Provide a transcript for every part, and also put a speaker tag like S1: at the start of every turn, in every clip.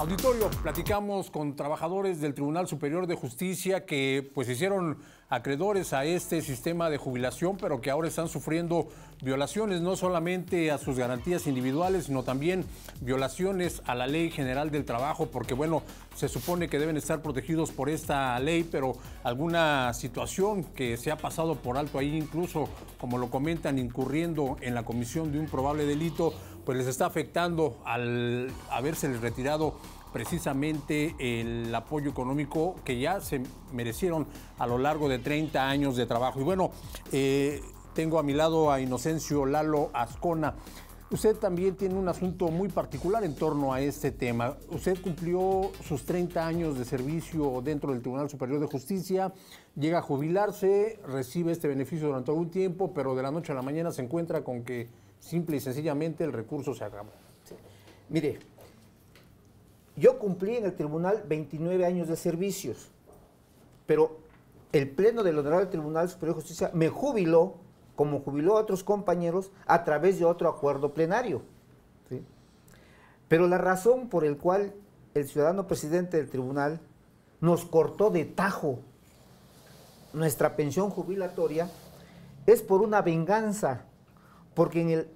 S1: Auditorio, platicamos con trabajadores del Tribunal Superior de Justicia que pues hicieron acreedores a este sistema de jubilación, pero que ahora están sufriendo violaciones no solamente a sus garantías individuales, sino también violaciones a la Ley General del Trabajo, porque bueno, se supone que deben estar protegidos por esta ley, pero alguna situación que se ha pasado por alto ahí, incluso como lo comentan, incurriendo en la comisión de un probable delito, pues les está afectando al haberse retirado precisamente el apoyo económico que ya se merecieron a lo largo de 30 años de trabajo. Y bueno, eh, tengo a mi lado a Inocencio Lalo Ascona. Usted también tiene un asunto muy particular en torno a este tema. Usted cumplió sus 30 años de servicio dentro del Tribunal Superior de Justicia, llega a jubilarse, recibe este beneficio durante algún tiempo, pero de la noche a la mañana se encuentra con que simple y sencillamente el recurso se acabó. Mire,
S2: yo cumplí en el tribunal 29 años de servicios, pero el pleno del Honorable Tribunal Superior de Justicia me jubiló, como jubiló a otros compañeros, a través de otro acuerdo plenario. Pero la razón por la cual el ciudadano presidente del tribunal nos cortó de tajo nuestra pensión jubilatoria es por una venganza, porque en el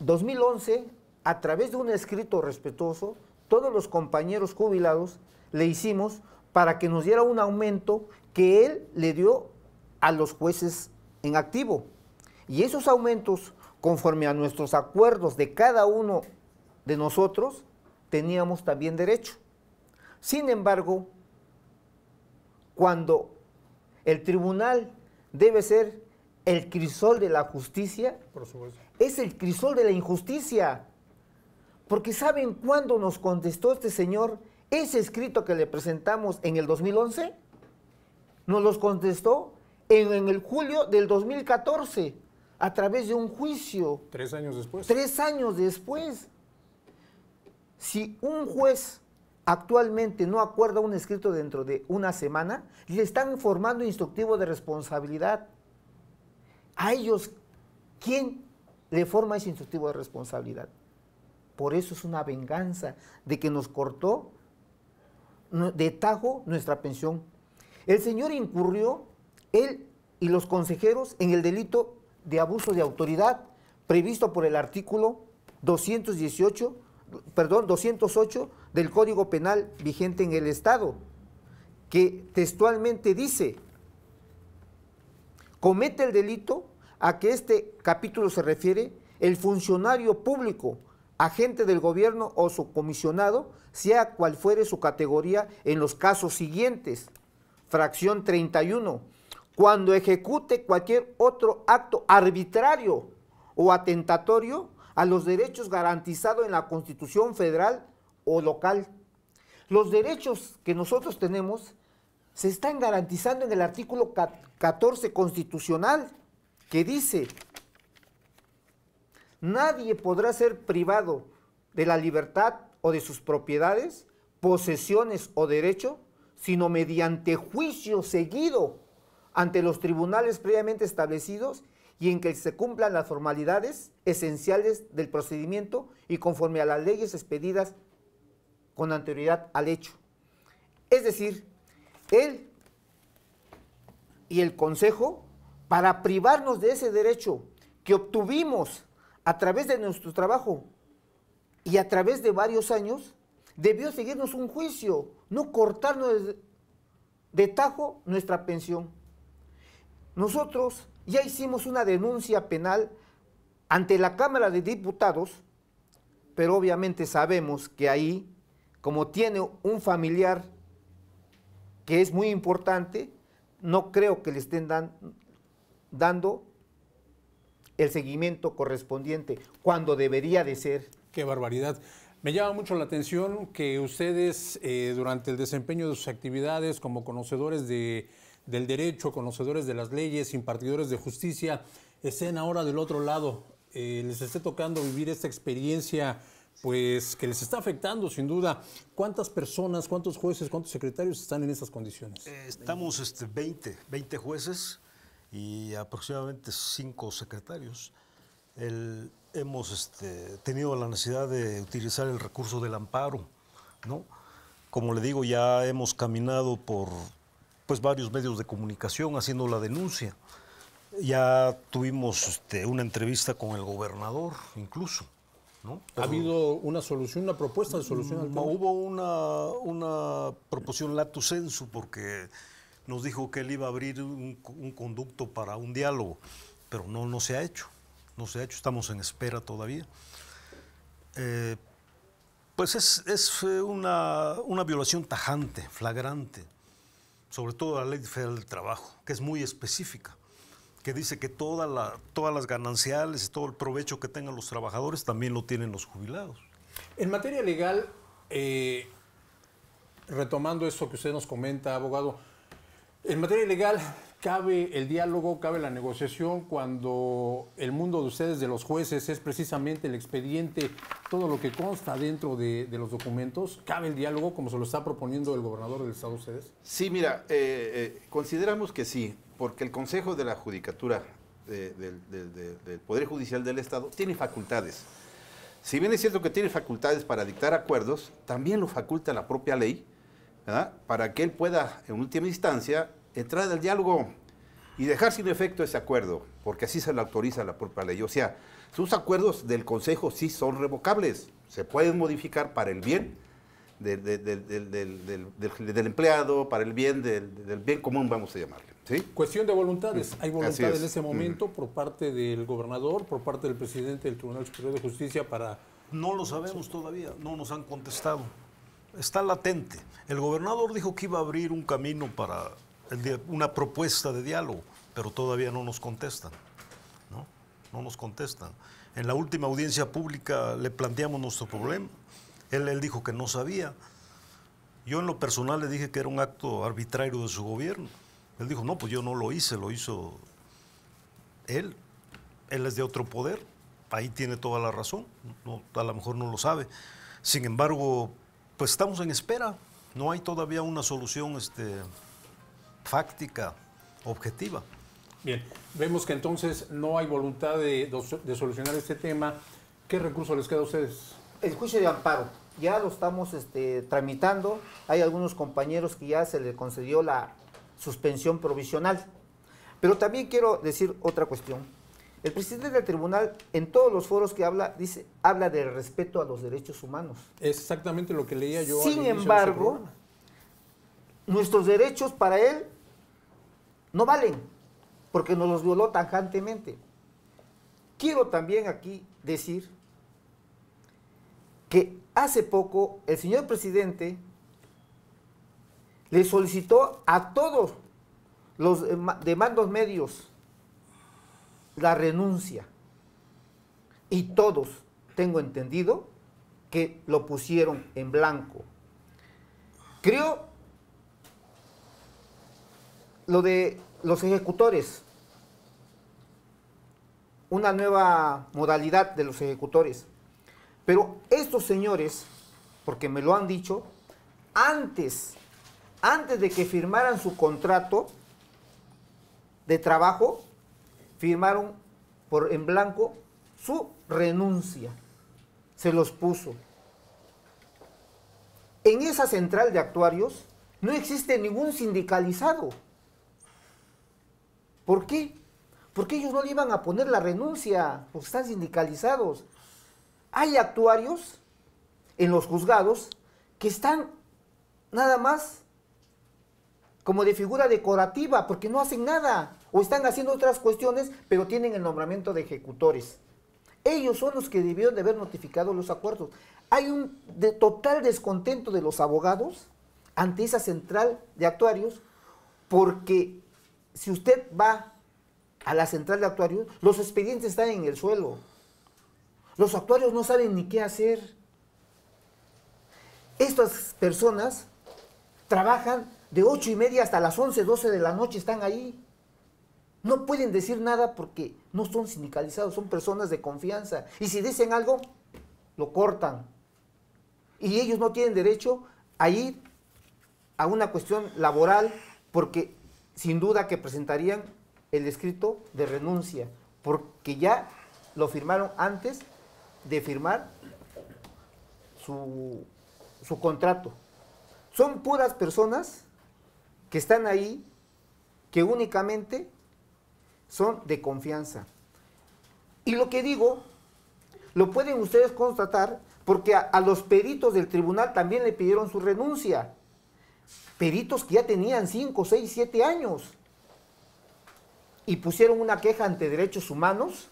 S2: 2011, a través de un escrito respetuoso, todos los compañeros jubilados le hicimos para que nos diera un aumento que él le dio a los jueces en activo. Y esos aumentos, conforme a nuestros acuerdos de cada uno de nosotros, teníamos también derecho. Sin embargo, cuando el tribunal debe ser el crisol de la justicia, es el crisol de la injusticia. Porque ¿saben cuándo nos contestó este señor ese escrito que le presentamos en el 2011? Nos los contestó en, en el julio del 2014 a través de un juicio.
S1: Tres años después.
S2: Tres años después. Si un juez actualmente no acuerda un escrito dentro de una semana, le están formando instructivo de responsabilidad. A ellos, ¿quién le forma ese instructivo de responsabilidad? Por eso es una venganza de que nos cortó de tajo nuestra pensión. El Señor incurrió, él y los consejeros, en el delito de abuso de autoridad previsto por el artículo 218, perdón, 208 del Código Penal vigente en el Estado, que textualmente dice, comete el delito a que este capítulo se refiere el funcionario público agente del gobierno o subcomisionado, sea cual fuere su categoría, en los casos siguientes. Fracción 31. Cuando ejecute cualquier otro acto arbitrario o atentatorio a los derechos garantizados en la Constitución federal o local. Los derechos que nosotros tenemos se están garantizando en el artículo 14 constitucional que dice nadie podrá ser privado de la libertad o de sus propiedades, posesiones o derecho, sino mediante juicio seguido ante los tribunales previamente establecidos y en que se cumplan las formalidades esenciales del procedimiento y conforme a las leyes expedidas con anterioridad al hecho. Es decir, él y el Consejo, para privarnos de ese derecho que obtuvimos a través de nuestro trabajo y a través de varios años, debió seguirnos un juicio, no cortarnos de tajo nuestra pensión. Nosotros ya hicimos una denuncia penal ante la Cámara de Diputados, pero obviamente sabemos que ahí, como tiene un familiar que es muy importante, no creo que le estén dando el seguimiento correspondiente cuando debería de ser. Qué barbaridad. Me llama mucho
S1: la atención que ustedes eh, durante el desempeño de sus actividades como conocedores de, del derecho, conocedores de las leyes, impartidores de justicia, estén ahora del otro lado. Eh, les esté tocando vivir esta experiencia pues que les está afectando sin duda. ¿Cuántas personas, cuántos jueces, cuántos secretarios están en esas condiciones? Eh, estamos
S3: este, 20, 20 jueces, y aproximadamente cinco secretarios, hemos este, tenido la necesidad de utilizar el recurso del amparo, ¿no? Como le digo, ya hemos caminado por pues, varios medios de comunicación haciendo la denuncia. Ya tuvimos este, una entrevista con el gobernador, incluso. ¿no?
S1: ¿Ha habido una solución, una propuesta
S3: de solución al mm, Hubo una, una proposición lato sensu, porque nos dijo que él iba a abrir un, conducto para un diálogo, pero no, no se ha hecho, no se ha hecho, estamos en espera todavía. Eh, pues es, eh, una, violación tajante, flagrante, sobre todo la Ley Federal del Trabajo, que es muy específica, que dice que todas las
S1: gananciales y todo el provecho que tengan los trabajadores también lo tienen los jubilados. En materia legal, eh, retomando eso que usted nos comenta, abogado, en materia legal, cabe el diálogo, cabe la negociación cuando el mundo de ustedes, de los jueces, es precisamente el expediente, todo lo que consta dentro de, los documentos? ¿Cabe el diálogo como se lo está proponiendo el gobernador del Estado ustedes?
S4: Sí, mira, eh, eh, consideramos que sí, porque el Consejo de la Judicatura del Poder Judicial del Estado tiene facultades. Si bien es cierto que tiene facultades para dictar acuerdos, también lo faculta la propia ley. ¿verdad? para que él pueda, en última instancia, entrar al diálogo y dejar sin efecto ese acuerdo, porque así se le autoriza la propia ley. O sea, sus acuerdos del Consejo sí son revocables, se pueden modificar para el bien del, empleado, para el bien del, bien común, vamos a llamarle. ¿sí?
S1: Cuestión de voluntades. Mm, Hay voluntades en ese mm. momento por parte del gobernador, por parte del presidente del Tribunal Superior de Justicia para... No lo sabemos todavía, no nos han
S3: contestado. Está latente. El gobernador dijo que iba a abrir un camino para una propuesta de diálogo, pero todavía no nos contestan. ¿no? no nos contestan. En la última audiencia pública le planteamos nuestro problema. Él, él dijo que no sabía. Yo en lo personal le dije que era un acto arbitrario de su gobierno. Él dijo, no, pues yo no lo hice, lo hizo él. Él es de otro poder. Ahí tiene toda la razón. a lo mejor no lo sabe. Sin embargo, pues estamos en espera. No hay todavía una solución este,
S1: fáctica, objetiva. Bien, vemos que entonces no hay voluntad de,
S2: solucionar este tema. ¿Qué recurso les queda a ustedes? El juicio de amparo. Ya lo estamos este, tramitando. Hay algunos compañeros que ya se le concedió la suspensión provisional. Pero también quiero decir otra cuestión. El presidente del tribunal, en todos los foros que habla, dice, habla de respeto a los derechos humanos.
S1: Exactamente lo que leía yo. Sin embargo,
S2: nuestros derechos para él no valen, porque nos los violó tajantemente. Quiero también aquí decir que hace poco el señor presidente le solicitó a todos los de medios la renuncia. Y todos, tengo entendido, que lo pusieron en blanco. Creo lo de los ejecutores, una nueva modalidad de los ejecutores. Pero estos señores, porque me lo han dicho, antes, antes de que firmaran su contrato de trabajo, firmaron por en blanco su renuncia. Se los puso. En esa central de actuarios no existe ningún sindicalizado. ¿Por qué? Porque ellos no le iban a poner la renuncia, porque están sindicalizados. Hay actuarios en los juzgados que están nada más como de figura decorativa, porque no hacen nada, o están haciendo otras cuestiones, pero tienen el nombramiento de ejecutores. Ellos son los que debieron de haber notificado los acuerdos. Hay un total descontento de los abogados ante esa central de actuarios porque si usted va a la central de actuarios, los expedientes están en el suelo. Los actuarios no saben ni qué hacer. Estas personas trabajan de ocho y media hasta las 11, 12 de la noche, están ahí. No pueden decir nada porque no son sindicalizados, son personas de confianza. Y si dicen algo, lo cortan. Y ellos no tienen derecho a ir a una cuestión laboral porque sin duda que presentarían el escrito de renuncia, porque ya lo firmaron antes de firmar su, su contrato. Son puras personas que están ahí, que únicamente son de confianza. Y lo que digo, lo pueden ustedes constatar porque a, a, los peritos del tribunal también le pidieron su renuncia peritos que ya tenían 5, 6, 7 años y pusieron una queja ante derechos humanos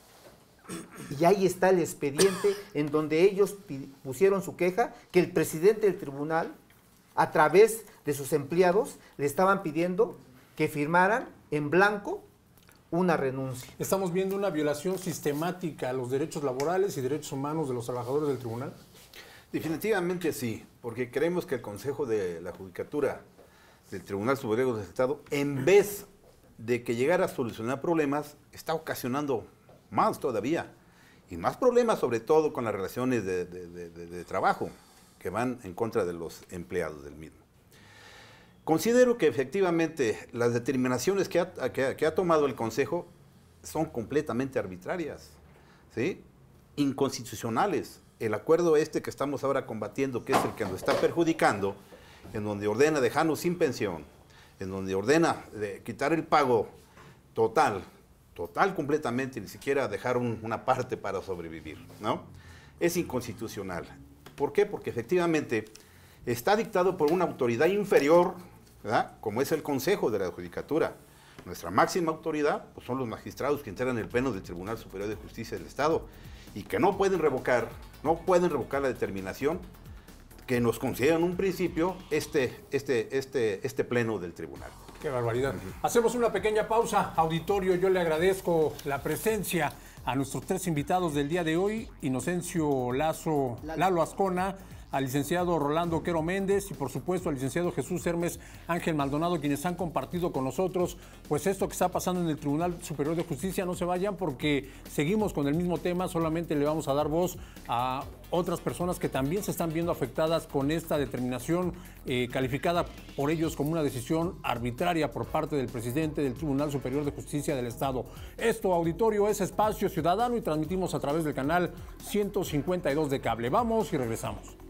S2: y ahí está el expediente en donde ellos pusieron su queja que el presidente del tribunal, a través de sus empleados, le estaban pidiendo que firmaran en blanco una renuncia. ¿Estamos viendo una violación
S1: sistemática a los derechos laborales y derechos humanos de los trabajadores del tribunal? Definitivamente
S4: sí, porque creemos que el Consejo de la Judicatura del Tribunal Superior del Estado, en vez de que llegara a solucionar problemas, está ocasionando más todavía. Y más problemas, sobre todo con las relaciones de, trabajo, que van en contra de los empleados del mismo. Considero que efectivamente las determinaciones que ha, que ha tomado el Consejo son completamente arbitrarias, ¿sí? inconstitucionales. El acuerdo este que estamos ahora combatiendo, que es el que nos está perjudicando, en donde ordena dejarnos sin pensión, en donde ordena quitar el pago total, total completamente, ni siquiera dejar una parte para sobrevivir, ¿no? Es inconstitucional. ¿Por qué? Porque efectivamente está dictado por una autoridad inferior, ¿verdad? Como es el Consejo de la Judicatura. Nuestra máxima autoridad pues, son los magistrados que integran el pleno del Tribunal Superior de Justicia del Estado y que no pueden revocar, no pueden revocar la determinación que nos consideran un principio este, este, este, este pleno del tribunal.
S1: Qué barbaridad. Hacemos una pequeña pausa. Auditorio, yo le agradezco la presencia a nuestros tres invitados del día de hoy, Inocencio Lazo, Lalo Ascona, al licenciado Rolando Quero Méndez y por supuesto al licenciado Jesús Hermes Ángel Maldonado, quienes han compartido con nosotros pues esto que está pasando en el Tribunal Superior de Justicia. No se vayan porque seguimos con el mismo tema, solamente le vamos a dar voz a otras personas que también se están viendo afectadas con esta determinación eh, calificada por ellos como una decisión arbitraria por parte del presidente del Tribunal Superior de Justicia del Estado. Esto, auditorio, es espacio ciudadano y transmitimos a través del canal 152 de cable. Vamos y regresamos.